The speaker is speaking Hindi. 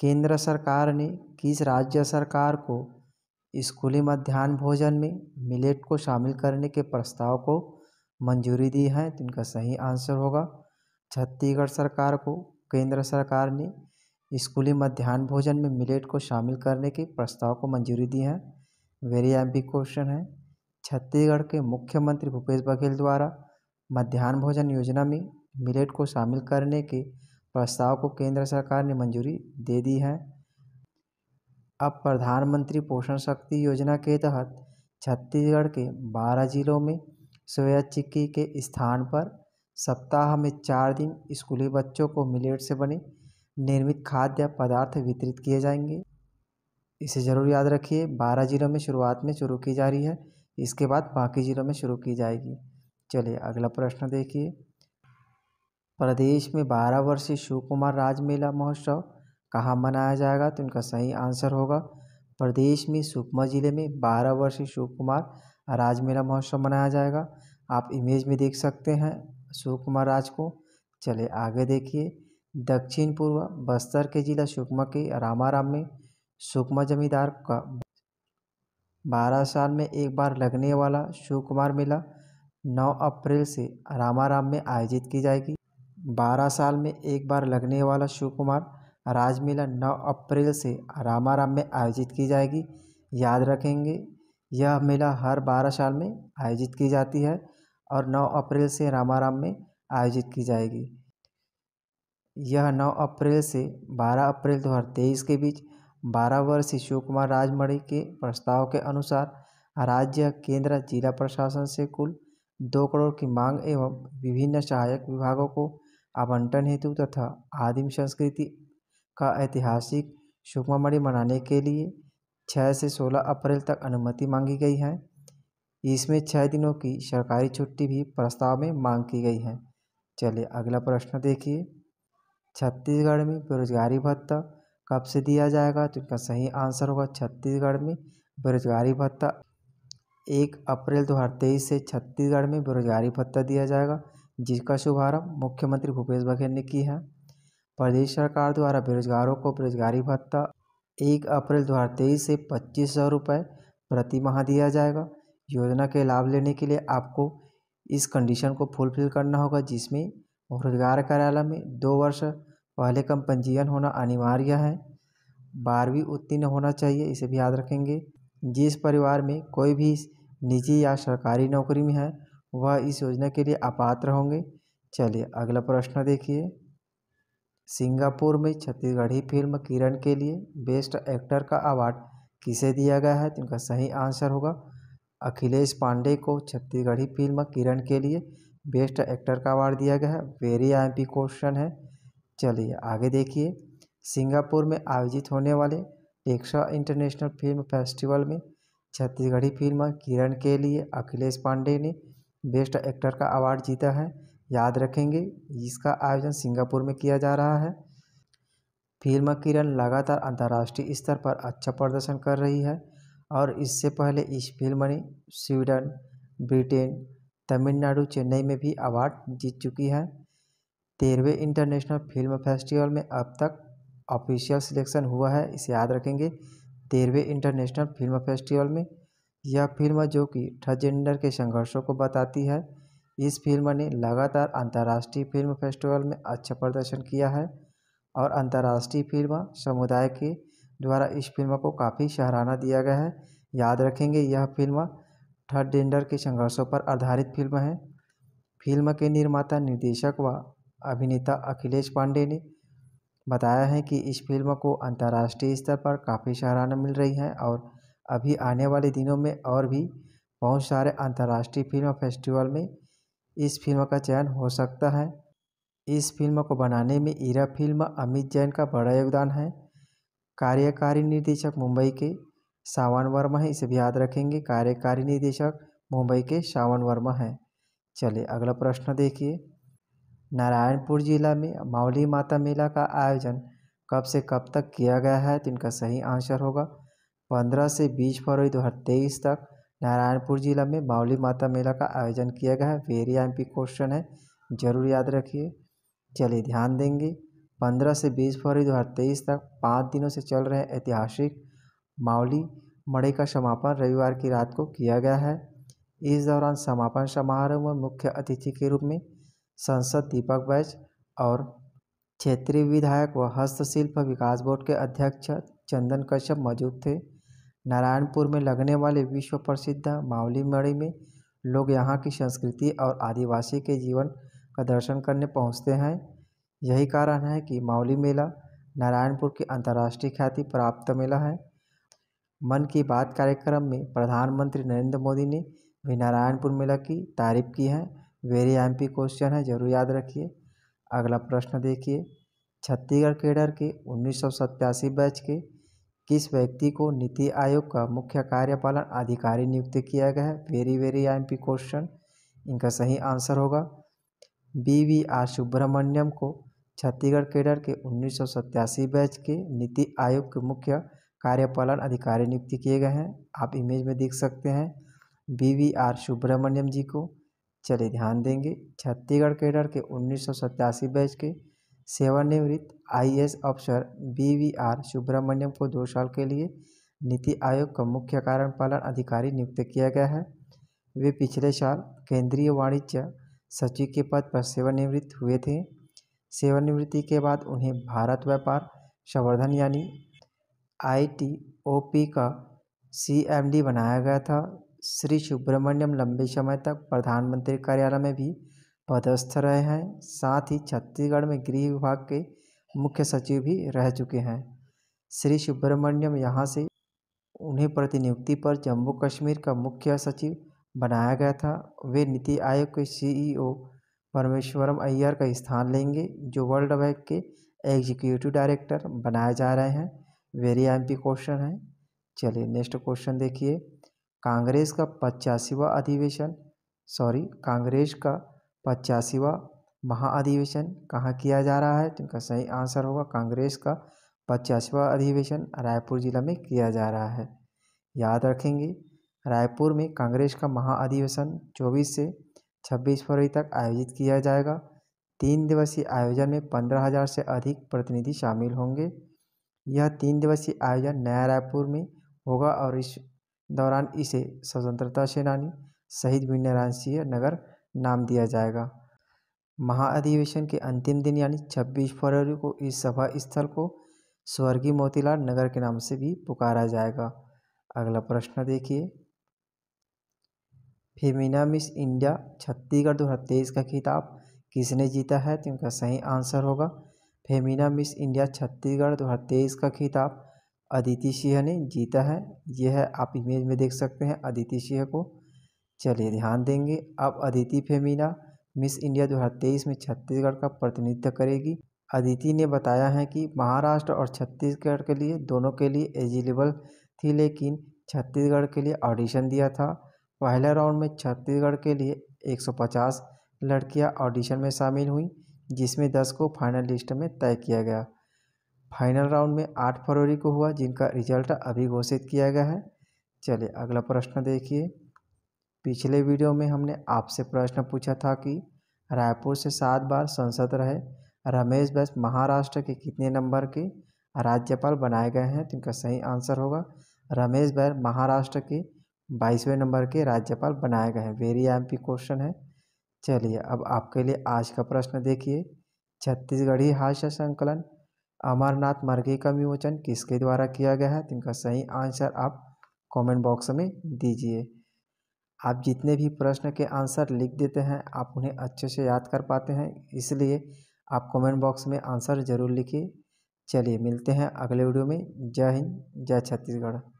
केंद्र सरकार ने किस राज्य सरकार को स्कूली मध्यान्ह भोजन में मिलेट को शामिल करने के प्रस्ताव को मंजूरी दी है तो इनका सही आंसर होगा छत्तीसगढ़ सरकार को केंद्र सरकार ने स्कूली मध्यान्ह भोजन में मिलेट को शामिल करने के प्रस्ताव को मंजूरी दी है वेरी एम्पी क्वेश्चन है छत्तीसगढ़ के मुख्यमंत्री भूपेश बघेल द्वारा मध्यान्ह भोजन योजना में मिलेट को शामिल करने के प्रस्ताव को केंद्र सरकार ने मंजूरी दे दी है अब प्रधानमंत्री पोषण शक्ति योजना के तहत छत्तीसगढ़ के बारह जिलों में स्वैच्छिकी के स्थान पर सप्ताह में चार दिन स्कूली बच्चों को मिलेट से बने निर्मित खाद्य पदार्थ वितरित किए जाएंगे इसे ज़रूर याद रखिए बारह जिलों में शुरुआत में शुरू की जा रही है इसके बाद बाकी जिलों में शुरू की जाएगी चलिए अगला प्रश्न देखिए प्रदेश में बारह वर्षीय शिव कुमार राज मेला महोत्सव कहाँ मनाया जाएगा तो इनका सही आंसर होगा प्रदेश में सुकमा ज़िले में बारह वर्षीय शिव कुमार राज मेला महोत्सव मनाया जाएगा आप इमेज में देख सकते हैं शिव कुमार राज को चले आगे देखिए दक्षिण पूर्व बस्तर के जिला सुकमा के रामाराम में सुकमा जमींदार का बारह साल में एक बार लगने वाला शिव कुमार मेला नौ अप्रैल से रामाराम में आयोजित की जाएगी बारह साल में एक बार लगने वाला शिव कुमार राजमेला नौ अप्रैल से रामाराम में आयोजित की जाएगी याद रखेंगे यह मेला हर बारह साल में आयोजित की जाती है और नौ अप्रैल से रामाराम में आयोजित की जाएगी यह नौ अप्रैल से बारह अप्रैल दो हज़ार तेईस के बीच बारह वर्षीय शिव कुमार राजमणि के प्रस्ताव के अनुसार राज्य केंद्र जिला प्रशासन से कुल दो करोड़ की मांग एवं विभिन्न सहायक विभागों को आवंटन हेतु तथा आदिम संस्कृति का ऐतिहासिक सुकुमामणि मनाने के लिए छः से सोलह अप्रैल तक अनुमति मांगी गई है इसमें छः दिनों की सरकारी छुट्टी भी प्रस्ताव में मांग की गई है चलिए अगला प्रश्न देखिए छत्तीसगढ़ में बेरोजगारी भत्ता कब से दिया जाएगा तो इसका सही आंसर होगा छत्तीसगढ़ में बेरोजगारी भत्ता एक अप्रैल दो हज़ार तेईस से छत्तीसगढ़ में बेरोजगारी भत्ता दिया जाएगा जिसका शुभारंभ मुख्यमंत्री भूपेश बघेल ने की है प्रदेश सरकार द्वारा बेरोजगारों को बेरोजगारी भत्ता एक अप्रैल दो हज़ार तेईस से पच्चीस सौ रुपये प्रति माह दिया जाएगा योजना के लाभ लेने के लिए आपको इस कंडीशन को फुलफिल करना होगा जिसमें रोजगार कार्यालय में दो वर्ष पहले कम पंजीयन होना अनिवार्य है बारहवीं उत्तीर्ण होना चाहिए इसे भी याद रखेंगे जिस परिवार में कोई भी निजी या सरकारी नौकरी में है वह इस योजना के लिए अपात्र होंगे चलिए अगला प्रश्न देखिए सिंगापुर में छत्तीसगढ़ी फिल्म किरण के लिए बेस्ट एक्टर का अवार्ड किसे दिया गया है तो इनका सही आंसर होगा अखिलेश पांडे को छत्तीसगढ़ी फिल्म किरण के लिए बेस्ट एक्टर का अवार्ड दिया गया है वेरी आई पी क्वेश्चन है चलिए आगे देखिए सिंगापुर में आयोजित होने वाले टेक्सा इंटरनेशनल फिल्म फेस्टिवल में छत्तीसगढ़ी फिल्म किरण के लिए अखिलेश पांडे ने बेस्ट एक्टर का अवार्ड जीता है याद रखेंगे इसका आयोजन सिंगापुर में किया जा रहा है फिल्म किरण लगातार अंतर्राष्ट्रीय स्तर पर अच्छा प्रदर्शन कर रही है और इससे पहले इस फिल्म ने स्वीडन ब्रिटेन तमिलनाडु चेन्नई में भी अवार्ड जीत चुकी है तेरहवें इंटरनेशनल फिल्म फेस्टिवल में अब तक ऑफिशियल सिलेक्शन हुआ है इसे याद रखेंगे तेरहवें इंटरनेशनल फिल्म फेस्टिवल में यह फ़िल्म जो कि ट्रांसजेंडर के संघर्षों को बताती है इस फ़िल्म ने लगातार अंतर्राष्ट्रीय फ़िल्म फेस्टिवल में अच्छा प्रदर्शन किया है और अंतर्राष्ट्रीय फ़िल्म समुदाय के द्वारा इस फ़िल्म को काफ़ी सराहना दिया गया है याद रखेंगे यह फ़िल्म थर्ड जेंडर के संघर्षों पर आधारित फ़िल्म है फ़िल्म के निर्माता निर्देशक व अभिनेता अखिलेश पांडे ने बताया है कि इस फिल्म को अंतर्राष्ट्रीय स्तर पर काफ़ी सराहना मिल रही है और अभी आने वाले दिनों में और भी बहुत सारे अंतर्राष्ट्रीय फिल्म फेस्टिवल में इस फिल्म का चयन हो सकता है इस फिल्म को बनाने में ईरा फिल्म अमित जैन का बड़ा योगदान है कार्यकारी निर्देशक मुंबई के सावन वर्मा है इसे भी याद रखेंगे कार्यकारी निर्देशक मुंबई के सावन वर्मा हैं चलिए अगला प्रश्न देखिए नारायणपुर जिला में मावली माता मेला का आयोजन कब से कब तक किया गया है तो इनका सही आंसर होगा पंद्रह से बीस फरवरी दो हज़ार तेईस तक नारायणपुर जिला में माउली माता मेला का आयोजन किया गया है वेरी एम क्वेश्चन है जरूर याद रखिए चलिए ध्यान देंगे पंद्रह से बीस फरवरी दो हज़ार तेईस तक पाँच दिनों से चल रहे ऐतिहासिक माउली मड़े का समापन रविवार की रात को किया गया है इस दौरान समापन समारोह में मुख्य अतिथि के रूप में सांसद दीपक बैज और क्षेत्रीय विधायक व हस्तशिल्प विकास बोर्ड के अध्यक्ष चंदन कश्यप मौजूद थे नारायणपुर में लगने वाले विश्व प्रसिद्ध मावली मढ़ी में लोग यहाँ की संस्कृति और आदिवासी के जीवन का दर्शन करने पहुँचते हैं यही कारण है कि मावली मेला नारायणपुर की अंतर्राष्ट्रीय ख्याति प्राप्त मेला है मन की बात कार्यक्रम में प्रधानमंत्री नरेंद्र मोदी ने भी नारायणपुर मेला की तारीफ की है वेरी एम पी क्वेश्चन है जरूर याद रखिए अगला प्रश्न देखिए छत्तीसगढ़ केडर के उन्नीस बैच के किस व्यक्ति को नीति आयोग का मुख्य कार्यपालन अधिकारी नियुक्त किया गया है very very I M P question इनका सही आंसर होगा बी वी आर सुब्रमण्यम को छत्तीसगढ़ केडर के उन्नीस बैच के नीति आयोग के मुख्य कार्यपालन अधिकारी नियुक्त किए गए हैं आप इमेज में देख सकते हैं B V R Subramanyam ji को चलिए ध्यान देंगे छत्तीसगढ़ केडर के उन्नीस बैच के सेवानिवृत्त आईएएस अफसर बीवीआर सुब्रमण्यम को दो साल के लिए नीति आयोग का मुख्य कार्यपालन अधिकारी नियुक्त किया गया है वे पिछले साल केंद्रीय वाणिज्य सचिव के पद पर सेवानिवृत्त हुए थे सेवानिवृत्ति के बाद उन्हें भारत व्यापार संवर्धन यानी आईटीओपी का सीएमडी बनाया गया था श्री सुब्रमण्यम लंबे समय तक प्रधानमंत्री कार्यालय में भी पदस्थ रहे हैं साथ ही छत्तीसगढ़ में गृह विभाग के मुख्य सचिव भी रह चुके हैं श्री सुब्रमण्यम यहाँ से उन्हें प्रतिनियुक्ति पर जम्मू कश्मीर का मुख्य सचिव बनाया गया था वे नीति आयोग के सीईओ e परमेश्वरम अय्यर का स्थान लेंगे जो वर्ल्ड बैंक के एग्जीक्यूटिव डायरेक्टर बनाए जा रहे हैं वेरी एम क्वेश्चन है चलिए नेक्स्ट क्वेश्चन देखिए कांग्रेस का पचासीवा अधिवेशन सॉरी कांग्रेस का पचासीवा महाअधिवेशन कहाँ किया जा रहा है तो इनका सही आंसर होगा कांग्रेस का पचासवा अधिवेशन रायपुर जिला में किया जा रहा है याद रखेंगे रायपुर में कांग्रेस का महाअधिवेशन चौबीस से छब्बीस फरवरी तक आयोजित किया जाएगा तीन दिवसीय आयोजन में पंद्रह हजार से अधिक प्रतिनिधि शामिल होंगे यह तीन दिवसीय आयोजन नया रायपुर में होगा और इस दौरान इसे स्वतंत्रता सेनानी शहीद वीर सिंह नगर नाम दिया जाएगा महाअधिवेशन के अंतिम दिन यानी 26 फरवरी को इस सभा स्थल को स्वर्गीय मोतीलाल नगर के नाम से भी पुकारा जाएगा अगला प्रश्न देखिए फेमिना मिस इंडिया छत्तीसगढ़ तेईस का खिताब किसने जीता है तो इनका सही आंसर होगा फेमिना मिस इंडिया छत्तीसगढ़ तेईस का खिताब अदिति सिंह ने जीता है यह है आप इमेज में देख सकते हैं अदिति सिंह को चलिए ध्यान देंगे अब अदिति फेमिना मिस इंडिया दो हज़ार तेईस में छत्तीसगढ़ का प्रतिनिधित्व करेगी अदिति ने बताया है कि महाराष्ट्र और छत्तीसगढ़ के लिए दोनों के लिए एलिजिबल थी लेकिन छत्तीसगढ़ के लिए ऑडिशन दिया था पहले राउंड में छत्तीसगढ़ के लिए 150 लड़कियां ऑडिशन में शामिल हुईं जिसमें 10 को फाइनल लिस्ट में तय किया गया फाइनल राउंड में 8 फरवरी को हुआ जिनका रिजल्ट अभी घोषित किया गया है चलिए अगला प्रश्न देखिए पिछले वीडियो में हमने आपसे प्रश्न पूछा था कि रायपुर से सात बार संसद रहे रमेश बैस महाराष्ट्र के कितने नंबर के राज्यपाल बनाए गए हैं तो इनका सही आंसर होगा रमेश बैर महाराष्ट्र के बाईसवें नंबर के राज्यपाल बनाए गए हैं वेरी एम क्वेश्चन है चलिए अब आपके लिए आज का प्रश्न देखिए छत्तीसगढ़ी हास्य संकलन अमरनाथ मर्गी का विमोचन किसके द्वारा किया गया है तो इनका सही आंसर आप कमेंट बॉक्स में दीजिए आप जितने भी प्रश्न के आंसर लिख देते हैं आप उन्हें अच्छे से याद कर पाते हैं इसलिए आप कमेंट बॉक्स में आंसर ज़रूर लिखिए चलिए मिलते हैं अगले वीडियो में जय हिंद जय छत्तीसगढ़